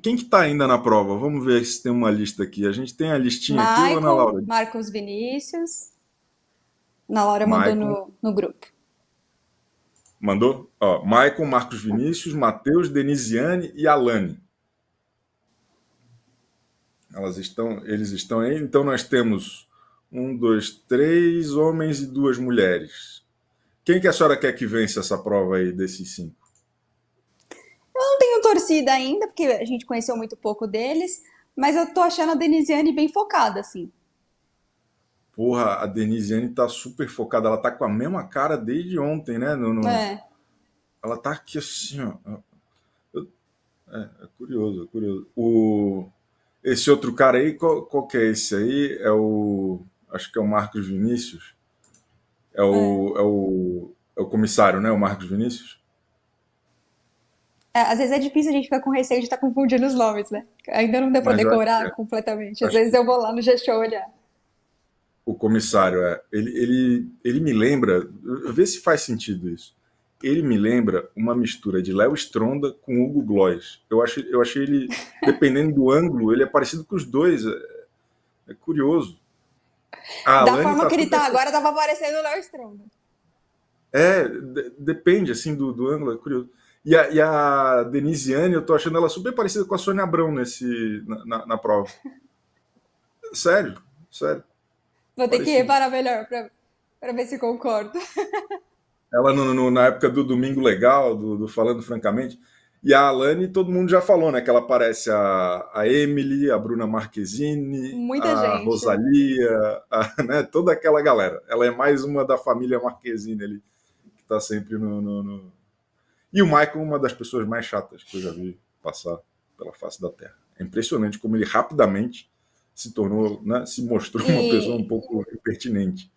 Quem que tá ainda na prova? Vamos ver se tem uma lista aqui. A gente tem a listinha Michael, aqui, ou Ana é Laura? Marcos Vinícius. Na Laura mandou no, no grupo. Mandou? Ó, Maicon, Marcos Vinícius, Matheus, Denisiane e Alane. Elas estão, eles estão aí. Então nós temos um, dois, três homens e duas mulheres. Quem que a senhora quer que vença essa prova aí desses cinco? torcida ainda, porque a gente conheceu muito pouco deles, mas eu tô achando a Denisiane bem focada, assim. Porra, a Denisiane tá super focada, ela tá com a mesma cara desde ontem, né? No, no... É. Ela tá aqui assim, ó. Eu... É, é, curioso, é curioso. O... Esse outro cara aí, qual, qual que é esse aí? É o. Acho que é o Marcos Vinícius. É o, é. é o, é o comissário, né? O Marcos Vinícius. É, às vezes é difícil a gente ficar com receio de estar tá confundindo os nomes, né? Ainda não deu para decorar é. completamente. Às vezes eu vou lá no gestor olhar. O comissário, é, ele, ele, ele me lembra, vê se faz sentido isso. Ele me lembra uma mistura de Léo Stronda com Hugo Gloss. Eu achei, eu achei ele, dependendo do ângulo, ele é parecido com os dois. É, é curioso. A da Alane forma tá que ele tá agora, tava parecendo o Léo Stronda. É, depende, assim, do, do ângulo, é curioso. E a, e a Denisiane, eu tô achando ela super parecida com a Sônia Abrão nesse, na, na, na prova. Sério, sério. Vou ter Parecida. que reparar melhor para ver se concordo. Ela no, no, na época do Domingo Legal, do, do, Falando Francamente. E a Alane, todo mundo já falou, né? Que ela parece a, a Emily, a Bruna Marquezine, Muita a gente. Rosalia, a, né, toda aquela galera. Ela é mais uma da família Marquezine ali, que está sempre no, no e o Michael, é uma das pessoas mais chatas que eu já vi passar pela face da Terra. É impressionante como ele rapidamente se tornou, né, se mostrou uma e... pessoa um pouco impertinente.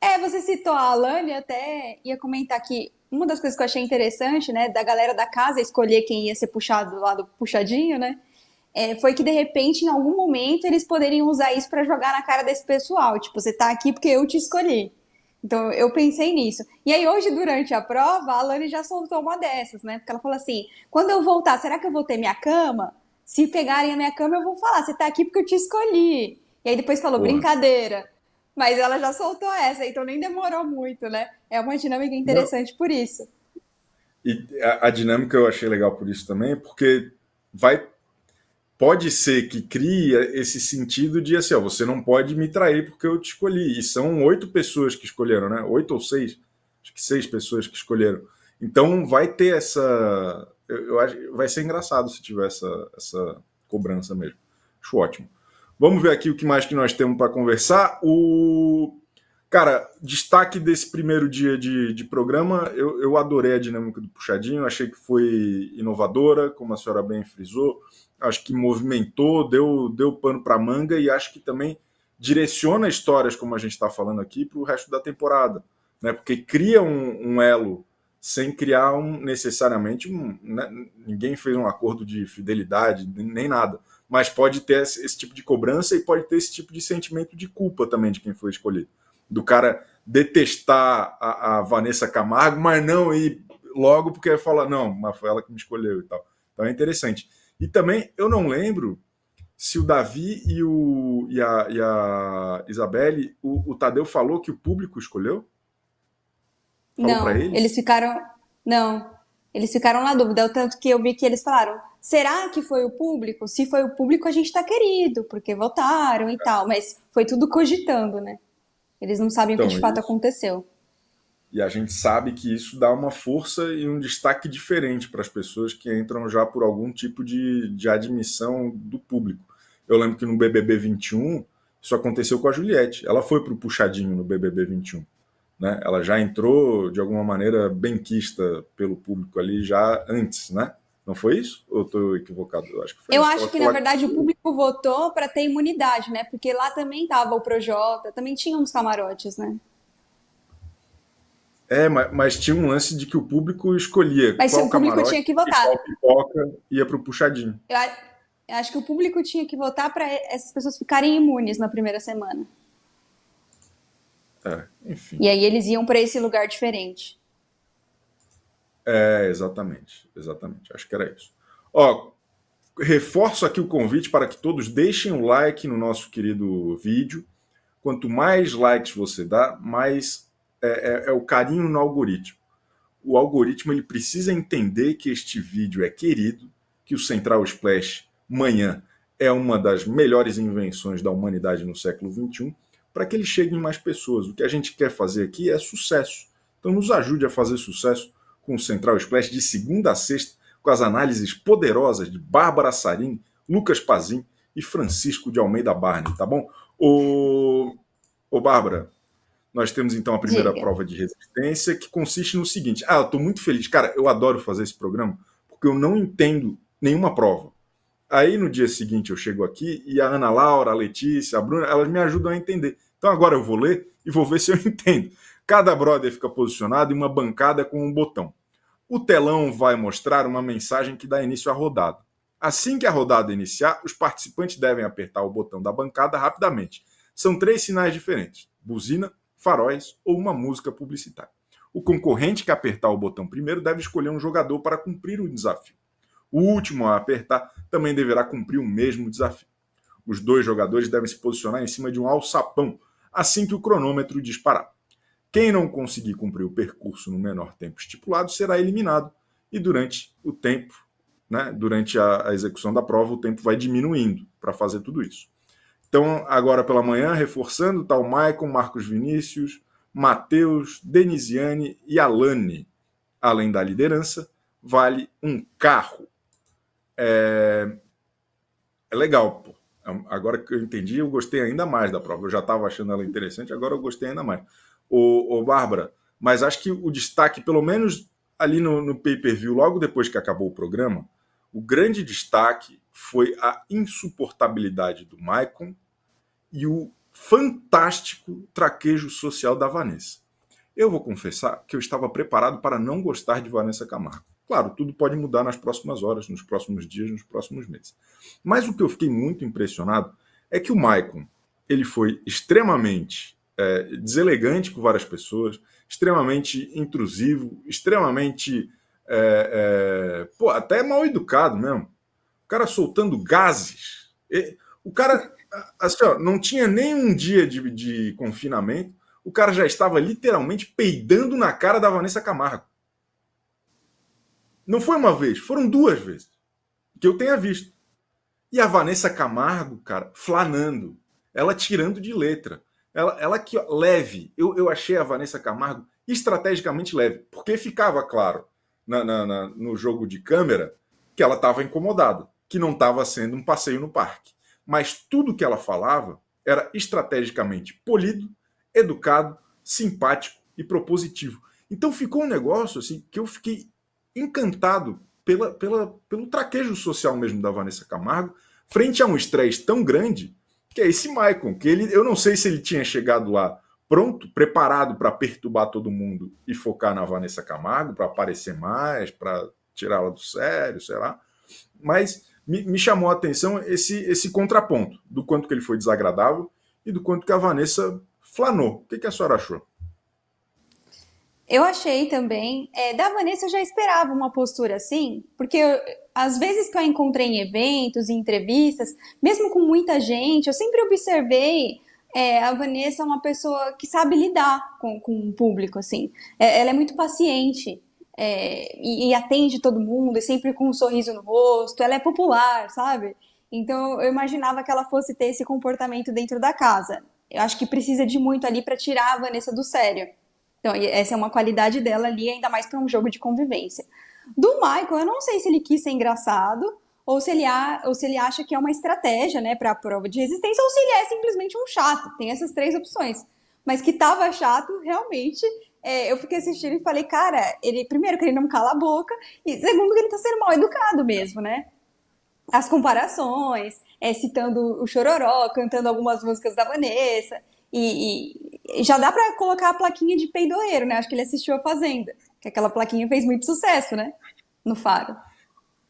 É, você citou a Alane, até ia comentar que uma das coisas que eu achei interessante, né, da galera da casa escolher quem ia ser puxado do lado puxadinho, né, é, foi que de repente, em algum momento, eles poderiam usar isso para jogar na cara desse pessoal. Tipo, você tá aqui porque eu te escolhi. Então eu pensei nisso. E aí hoje, durante a prova, a Lani já soltou uma dessas, né? Porque ela falou assim: quando eu voltar, será que eu vou ter minha cama? Se pegarem a minha cama, eu vou falar, você tá aqui porque eu te escolhi. E aí depois falou, Porra. brincadeira. Mas ela já soltou essa, então nem demorou muito, né? É uma dinâmica interessante Não. por isso. E a, a dinâmica eu achei legal por isso também, porque vai pode ser que crie esse sentido de assim, ó, você não pode me trair porque eu te escolhi. E são oito pessoas que escolheram, né? Oito ou seis, acho que seis pessoas que escolheram. Então vai ter essa. Eu, acho vai ser engraçado se tiver essa, essa cobrança mesmo. Acho ótimo. Vamos ver aqui o que mais que nós temos para conversar. O Cara, destaque desse primeiro dia de, de programa, eu, eu, adorei a dinâmica do Puxadinho, achei que foi inovadora, como a senhora bem frisou acho que movimentou, deu, deu pano para manga e acho que também direciona histórias, como a gente está falando aqui, para o resto da temporada. Né? Porque cria um, um elo sem criar um, necessariamente um. Né? Ninguém fez um acordo de fidelidade, nem nada. Mas pode ter esse, esse, tipo de cobrança e pode ter esse tipo de sentimento de culpa também de quem foi escolhido. Do cara detestar a, a Vanessa Camargo, mas não ir logo porque fala não, mas foi ela que me escolheu e tal. Então é interessante. E também eu não lembro se o Davi e, o, e, a, e a Isabelle, o, o Tadeu falou que o público escolheu? Falou não, eles? eles ficaram. Não, eles ficaram na dúvida. O tanto que eu vi que eles falaram: será que foi o público? Se foi o público, a gente tá querido, porque votaram e é. tal. Mas foi tudo cogitando, né? Eles não sabem então, o que então, de fato isso. aconteceu. E a gente sabe que isso dá uma força e um destaque diferente para as pessoas que entram já por algum tipo de, de admissão do público. Eu lembro que no BBB 21, isso aconteceu com a Juliette. Ela foi para o puxadinho no BBB 21. Né? Ela já entrou, de alguma maneira, benquista pelo público ali já antes, né? Não foi isso? Ou estou equivocado? Eu acho que, foi eu acho que na verdade, que... o público votou para ter imunidade, né? Porque lá também estava o Projota, também tinha uns camarotes, né? É, mas, mas, tinha um lance de que o público escolhia. Mas qual o público tinha que votar. Qual pipoca ia pro puxadinho. Eu acho que o público tinha que votar para essas pessoas ficarem imunes na primeira semana. É, enfim. E aí eles iam para esse lugar diferente. É, exatamente, exatamente. Acho que era isso. Ó, reforço aqui o convite para que todos deixem o like no nosso querido vídeo. Quanto mais likes você dá, mais é, é, é o carinho no algoritmo. O algoritmo ele precisa entender que este vídeo é querido, que o Central Splash manhã é uma das melhores invenções da humanidade no século XXI, para que ele chegue em mais pessoas. O que a gente quer fazer aqui é sucesso. Então nos ajude a fazer sucesso com o Central Splash de segunda a sexta, com as análises poderosas de Bárbara Sarim, Lucas Pazin e Francisco de Almeida Barney, tá bom? Ô, ô Bárbara, nós temos então a primeira Diga. prova de resistência, que consiste no seguinte: ah, eu estou muito feliz, cara, eu adoro fazer esse programa, porque eu não entendo nenhuma prova. Aí no dia seguinte eu chego aqui e a Ana Laura, a Letícia, a Bruna, elas me ajudam a entender. Então agora eu vou ler e vou ver se eu entendo. Cada brother fica posicionado em uma bancada com um botão. O telão vai mostrar uma mensagem que dá início à rodada. Assim que a rodada iniciar, os participantes devem apertar o botão da bancada rapidamente. São três sinais diferentes: buzina, faróis ou uma música publicitária. O concorrente que apertar o botão primeiro deve escolher um jogador para cumprir o desafio. O último a apertar também deverá cumprir o mesmo desafio. Os dois jogadores devem se posicionar em cima de um alçapão assim que o cronômetro disparar. Quem não conseguir cumprir o percurso no menor tempo estipulado será eliminado e durante o tempo, né, durante a, a execução da prova, o tempo vai diminuindo para fazer tudo isso. Então, agora pela manhã, reforçando, tal tá o Maicon, Marcos Vinícius, Matheus, Denisiane e Alane. Além da liderança, vale um carro. É, é legal, pô. É agora que eu entendi, eu gostei ainda mais da prova. Eu já estava achando ela interessante, agora eu gostei ainda mais. Ô, ô Bárbara, mas acho que o destaque, pelo menos ali no, no pay-per-view, logo depois que acabou o programa, o grande destaque foi a insuportabilidade do Maicon e o fantástico traquejo social da Vanessa. Eu vou confessar que eu estava preparado para não gostar de Vanessa Camargo. Claro, tudo pode mudar nas próximas horas, nos próximos dias, nos próximos meses. Mas o que eu fiquei muito impressionado é que o Maicon ele foi extremamente é, deselegante com várias pessoas, extremamente intrusivo, extremamente é, é, pô, até é mal educado mesmo. O cara soltando gases. o cara, assim, ó, não tinha nem um dia de, de confinamento, o cara já estava literalmente peidando na cara da Vanessa Camargo. Não foi uma vez, foram duas vezes que eu tenha visto. E a Vanessa Camargo, cara, flanando, ela tirando de letra. Ela, ela que leve, eu, eu achei a Vanessa Camargo estrategicamente leve, porque ficava claro na, na, na, no jogo de câmera que ela estava incomodada, que não estava sendo um passeio no parque. Mas tudo que ela falava era estrategicamente polido, educado, simpático e propositivo. Então ficou um negócio assim que eu fiquei encantado pela, pela, pelo traquejo social mesmo da Vanessa Camargo, frente a um estresse tão grande que é esse Michael que ele, eu não sei se ele tinha chegado lá pronto, preparado para perturbar todo mundo e focar na Vanessa Camargo, para aparecer mais, para tirá-la do sério, sei lá. Mas me, me, chamou a atenção esse, esse contraponto do quanto que ele foi desagradável e do quanto que a Vanessa flanou. O que, que a senhora achou? Eu achei também. É, da Vanessa eu já esperava uma postura assim, porque eu, às vezes que eu encontrei em eventos, em entrevistas, mesmo com muita gente, eu sempre observei é, a Vanessa é uma pessoa que sabe lidar com, com o público, assim. É, ela é muito paciente é, e, e, atende todo mundo, e sempre com um sorriso no rosto. Ela é popular, sabe? Então eu imaginava que ela fosse ter esse comportamento dentro da casa. Eu acho que precisa de muito ali para tirar a Vanessa do sério. Então essa é uma qualidade dela ali, ainda mais para um jogo de convivência. Do Michael, eu não sei se ele quis ser engraçado ou se ele, a, ou se ele acha que é uma estratégia né, para a prova de resistência, ou se ele é simplesmente um chato. Tem essas três opções. Mas que tava chato, realmente, é, eu fiquei assistindo e falei, cara, ele, primeiro, que ele não cala a boca, e segundo, que ele está sendo mal educado mesmo, né? As comparações, é, citando o Chororó, cantando algumas músicas da Vanessa, e, e já dá para colocar a plaquinha de peidoeiro, né? Acho que ele assistiu a Fazenda, que aquela plaquinha fez muito sucesso, né? No Faro.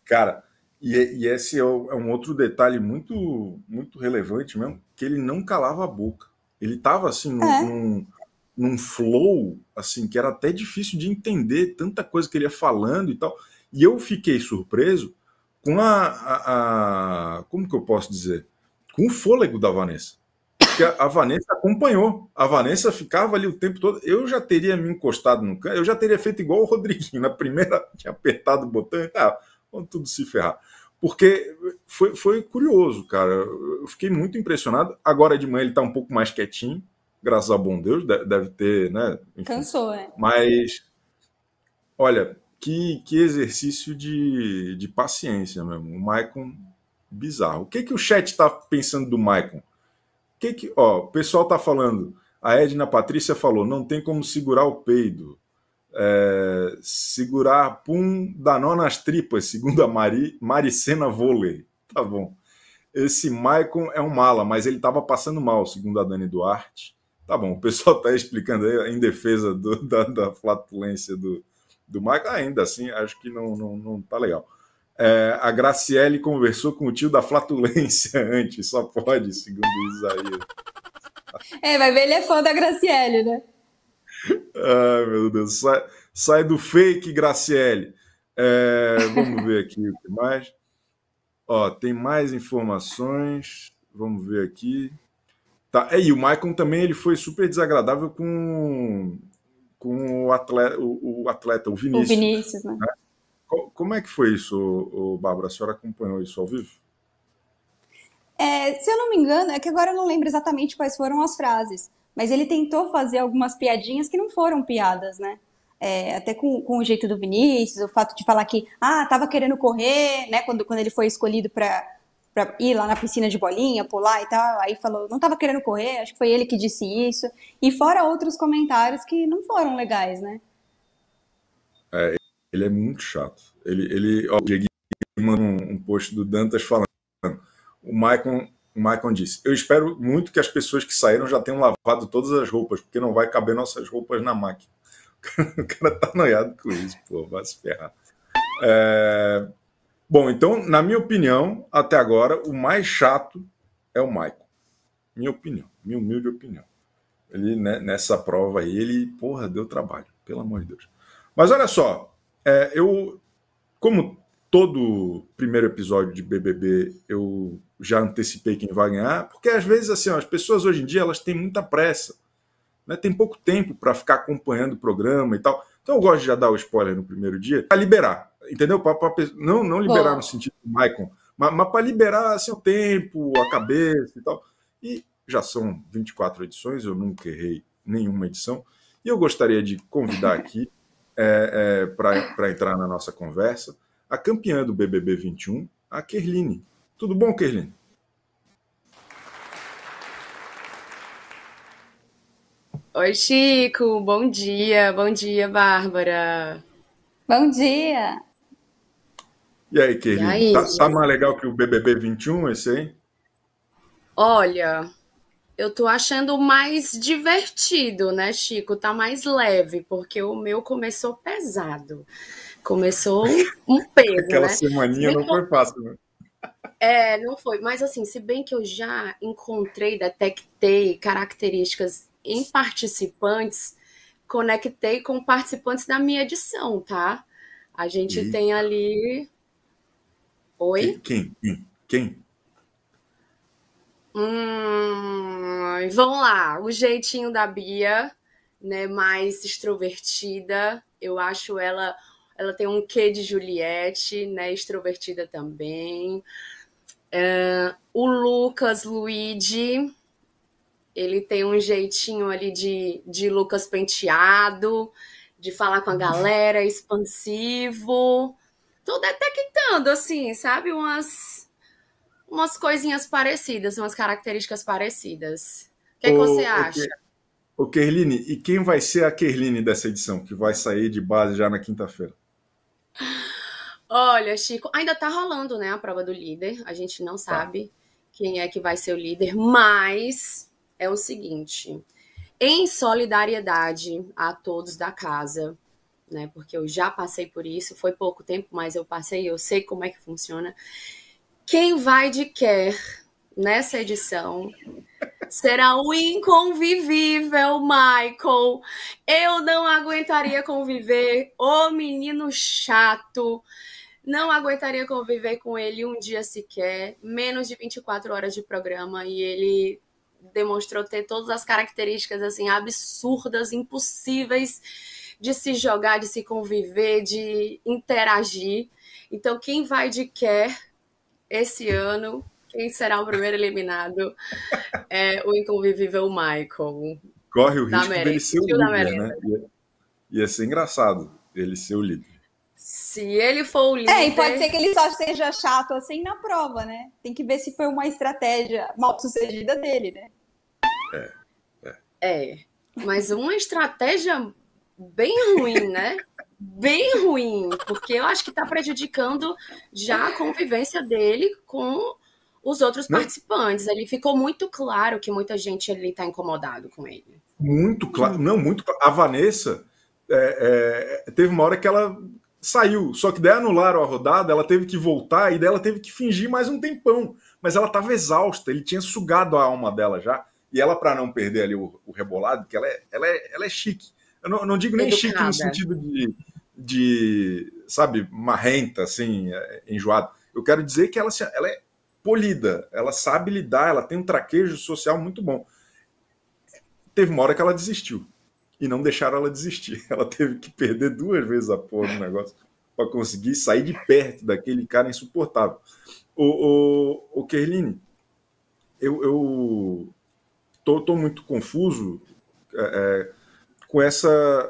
Cara, e, é, e esse é, é, um outro detalhe muito, muito relevante mesmo, que ele não calava a boca. Ele estava assim num, é. num, num flow assim que era até difícil de entender tanta coisa que ele ia falando e tal. E eu fiquei surpreso com a, a, a como que eu posso dizer, com o fôlego da Vanessa porque a Vanessa acompanhou. A Vanessa ficava ali o tempo todo. Eu já teria me encostado no canto, eu já teria feito igual o Rodriguinho. Na primeira, tinha apertado o botão e vão tudo se ferrar. Porque foi, foi curioso, cara. Eu fiquei muito impressionado. Agora de manhã ele está um pouco mais quietinho, graças ao bom Deus, deve ter, né? Enfim. Cansou, é. Mas, olha, que, que exercício de, de paciência mesmo. O Maicon, bizarro. O que, que o chat está pensando do Maicon? O que que, ó, o pessoal está falando. A Edna Patrícia falou: não tem como segurar o peido é, segurar pum danó nas tripas, segundo a Mari, Maricena Vôlei. Tá bom. Esse Maicon é um mala, mas ele estava passando mal, segundo a Dani Duarte. Tá bom, o pessoal tá explicando aí em defesa do, da, da, flatulência do, do Maicon. Ainda assim, acho que não, não, não tá legal. É, a Graciele conversou com o tio da flatulência antes, só pode, segundo o Isaías. É, vai ver, ele é fã da Graciele, né? Ai, meu Deus. Sai, sai do fake, Graciele. É, vamos ver aqui o que mais. Ó, tem mais informações. Vamos ver aqui. Tá, é, e o Maicon também ele foi super desagradável com, com o, atleta, o, o atleta, o Vinícius. O Vinícius, né? né? Como é que foi isso, o, o Bárbara? A senhora acompanhou isso ao vivo? É, se eu não me engano, é que agora eu não lembro exatamente quais foram as frases, mas ele tentou fazer algumas piadinhas que não foram piadas, né? É, até com, com o jeito do Vinícius, o fato de falar que, ah, tava querendo correr, né? Quando, quando ele foi escolhido para ir lá na piscina de bolinha, pular e tal. Aí falou, não tava querendo correr, acho que foi ele que disse isso. E fora outros comentários que não foram legais, né? É, ele é muito chato. Ele, ele ó, mandou um, um post do Dantas falando: o Maicon o Michael disse. Eu espero muito que as pessoas que saíram já tenham lavado todas as roupas, porque não vai caber nossas roupas na máquina. O cara tá noiado com isso, pô, vai se ferrar. É... Bom, então, na minha opinião, até agora, o mais chato é o Michael. Minha opinião, minha humilde opinião. Ele, né, nessa prova aí, ele, porra, deu trabalho, pelo amor de Deus. Mas olha só, é, eu, como todo primeiro episódio de BBB eu já antecipei quem vai ganhar, porque às vezes assim, ó, as pessoas hoje em dia elas têm muita pressa, né? Tem pouco tempo para ficar acompanhando o programa e tal. Então eu gosto de já dar o spoiler no primeiro dia para liberar, entendeu? Pra, pra, não não liberar Bom. no sentido do Maicon, mas, mas para liberar assim, o tempo, a cabeça e tal. E já são 24 edições, eu nunca errei nenhuma edição. E eu gostaria de convidar aqui é, é, para entrar na nossa conversa a campeã do BBB 21, a Kerline. Tudo bom, Kerline? Oi, Chico. Bom dia. Bom dia, Bárbara. Bom dia. E aí, Kerline? Tá, tá, mais legal que o BBB 21 esse aí? Olha, eu tô achando mais divertido, né, Chico? Tá mais leve, porque o meu começou pesado. Começou um peso, Aquela né? semaninha não foi fácil, né? É, não foi. Mas assim, se bem que eu já encontrei, detectei características em participantes, conectei com participantes da minha edição, tá? A gente e... tem ali. Oi? Quem? Quem? Quem? Hum, vamos lá, o jeitinho da Bia, né? Mais extrovertida. Eu acho ela ela tem um quê de Juliette, né? Extrovertida também. Uh, o Lucas Luigi, ele tem um jeitinho ali de, de Lucas penteado, de falar com a galera, expansivo. Tô detectando, assim, sabe? Umas, umas coisinhas parecidas, umas características parecidas. O que, é que você acha? Ô, Kerline, e quem vai ser a Kerline dessa edição, que vai sair de base já na quinta-feira? Olha, Chico, ainda tá rolando, né, a prova do líder. A gente não tá. sabe tá. quem é que vai ser o líder, mas é o seguinte: em solidariedade a todos da casa, né? Porque eu já passei por isso, foi pouco tempo, mas eu passei, eu sei como é que funciona. Quem vai de quer nessa edição será o inconvivível, Michael. Eu não aguentaria conviver, ô menino chato. Não aguentaria conviver com ele um dia sequer, menos de 24 horas de programa e ele demonstrou ter todas as características assim absurdas, impossíveis de se jogar, de se conviver, de interagir. Então quem vai de quer esse ano quem será o primeiro eliminado é o inconvivível Michael. Corre o risco dele ser o líder, né? Ia, ser engraçado ele ser o líder. Se ele for o líder. É, e pode ser que ele só seja chato assim na prova, né? Tem que ver se foi uma estratégia mal sucedida dele, né? É. É. é mas uma estratégia bem ruim, né? bem ruim, porque eu acho que está prejudicando já a convivência dele com os outros Não. Né? participantes. ele ficou muito claro que muita gente ele está incomodado com ele. Muito claro. Não, muito claro. A Vanessa é, é, teve uma hora que ela saiu, só que daí anularam a rodada, ela teve que voltar e daí ela teve que fingir mais um tempão. Mas ela estava exausta, ele tinha sugado a alma dela já. E ela, para não perder ali o, o, rebolado, que ela é, ela é, ela é chique. Eu não, não digo nem Educada. chique no sentido de, de, sabe, marrenta, assim, é, enjoado. Eu quero dizer que ela, ela é polida, ela sabe lidar, ela tem um traquejo social muito bom. Teve uma hora que ela desistiu e não deixaram ela desistir. Ela teve que perder duas vezes a porra do negócio para conseguir sair de perto daquele cara insuportável. O, o, o Kerline, eu, eu tô, tô muito confuso é, é com essa